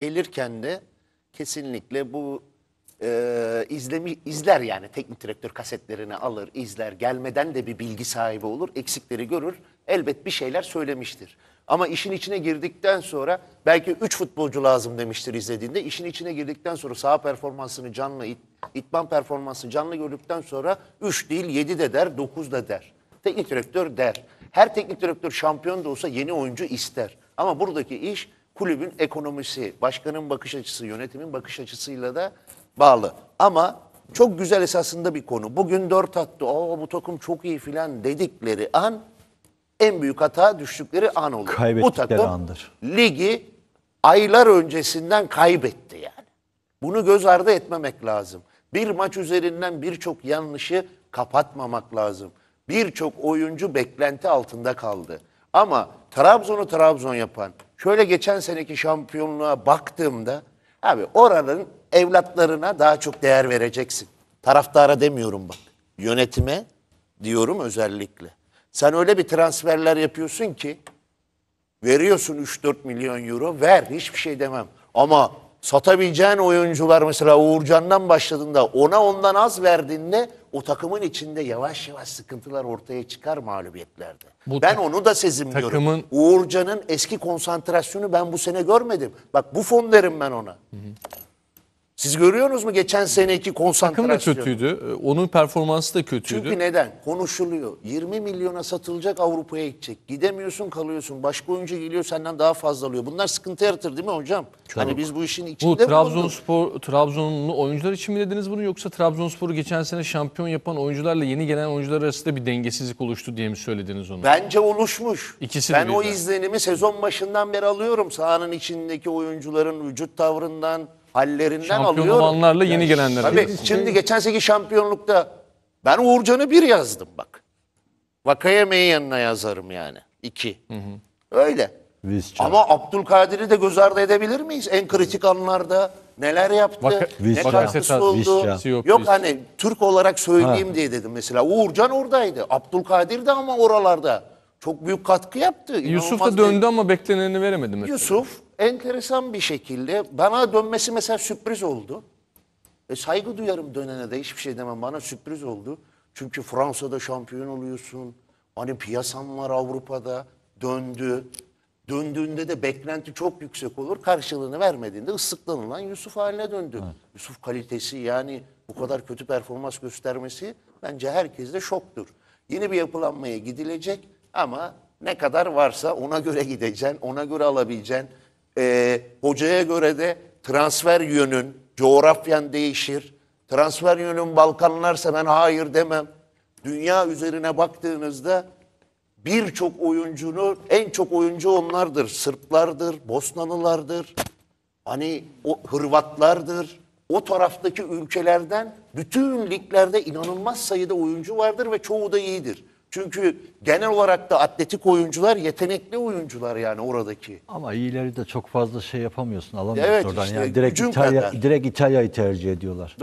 gelirken de kesinlikle bu e, izlemi, izler yani teknik direktör kasetlerini alır, izler. Gelmeden de bir bilgi sahibi olur, eksikleri görür. Elbet bir şeyler söylemiştir. Ama işin içine girdikten sonra belki 3 futbolcu lazım demiştir izlediğinde. İşin içine girdikten sonra saha performansını canlı, it, itman performansını canlı gördükten sonra 3 değil 7 de der, 9 da der. Teknik direktör der. Her teknik direktör şampiyon da olsa yeni oyuncu ister. Ama buradaki iş kulübün ekonomisi, başkanın bakış açısı, yönetimin bakış açısıyla da bağlı. Ama çok güzel esasında bir konu. Bugün dört attı, o bu takım çok iyi filan dedikleri an en büyük hata düştükleri an olur. Bu takım andır. ligi aylar öncesinden kaybetti yani. Bunu göz ardı etmemek lazım. Bir maç üzerinden birçok yanlışı kapatmamak lazım. Birçok oyuncu beklenti altında kaldı. Ama Trabzon'u Trabzon yapan, Şöyle geçen seneki şampiyonluğa baktığımda abi oraların evlatlarına daha çok değer vereceksin. Taraftara demiyorum bak. Yönetime diyorum özellikle. Sen öyle bir transferler yapıyorsun ki veriyorsun 3-4 milyon euro ver hiçbir şey demem. Ama satabileceğin oyuncular mesela Uğurcan'dan başladığında ona ondan az verdiğinde o takımın içinde yavaş yavaş sıkıntılar ortaya çıkar mağlubiyetlerde. Bu ben onu da sezimliyorum. Takımın... Uğurcan'ın eski konsantrasyonu ben bu sene görmedim. Bak bu fon derim ben ona. Hı hı. Siz görüyorsunuz mu geçen seneki konsantrasyon? Takım da kötüydü. Ee, onun performansı da kötüydü. Çünkü neden? Konuşuluyor. 20 milyona satılacak Avrupa'ya gidecek. Gidemiyorsun kalıyorsun. Başka oyuncu geliyor senden daha fazla alıyor. Bunlar sıkıntı yaratır değil mi hocam? Çok. Hani biz bu işin içinde Bu Trabzonspor, Trabzonlu oyuncular için mi dediniz bunu yoksa Trabzonspor'u geçen sene şampiyon yapan oyuncularla yeni gelen oyuncular arasında bir dengesizlik oluştu diye mi söylediniz onu? Bence oluşmuş. İkisi ben de o izlenimi sezon başından beri alıyorum. Sahanın içindeki oyuncuların vücut tavrından, hallerinden Şampiyon alıyorum. olanlarla yeni gelenler. Tabii arasında. şimdi geçen seki şampiyonlukta ben Uğurcan'ı bir yazdım bak. Vakayeme'yi yanına yazarım yani. iki. Öyle. Visca. Ama Abdülkadir'i de göz ardı edebilir miyiz? En kritik anlarda neler yaptı? Vaka- ne Visca. katkısı oldu? Yok, Yok, hani Türk olarak söyleyeyim diye dedim mesela. Uğurcan oradaydı. Abdülkadir de ama oralarda. Çok büyük katkı yaptı. Yusuf da İnanılmaz bir- döndü ama bekleneni veremedi mesela. Yusuf enteresan bir şekilde bana dönmesi mesela sürpriz oldu. E, saygı duyarım dönene de hiçbir şey demem bana sürpriz oldu. Çünkü Fransa'da şampiyon oluyorsun. Hani piyasan var Avrupa'da döndü. Döndüğünde de beklenti çok yüksek olur. Karşılığını vermediğinde ıslıklanılan Yusuf haline döndü. Evet. Yusuf kalitesi yani bu kadar kötü performans göstermesi bence herkes de şoktur. Yeni bir yapılanmaya gidilecek ama ne kadar varsa ona göre gideceksin, ona göre alabileceksin. E, hocaya göre de transfer yönün, coğrafyan değişir. Transfer yönün Balkanlarsa ben hayır demem. Dünya üzerine baktığınızda birçok oyuncunu, en çok oyuncu onlardır. Sırplardır, Bosnalılardır, hani o Hırvatlardır. O taraftaki ülkelerden bütün liglerde inanılmaz sayıda oyuncu vardır ve çoğu da iyidir. Çünkü genel olarak da atletik oyuncular yetenekli oyuncular yani oradaki. Ama iyileri de çok fazla şey yapamıyorsun alamıyorsun Evet oradan. işte, yani direkt İtalya direkt İtalya'yı tercih ediyorlar.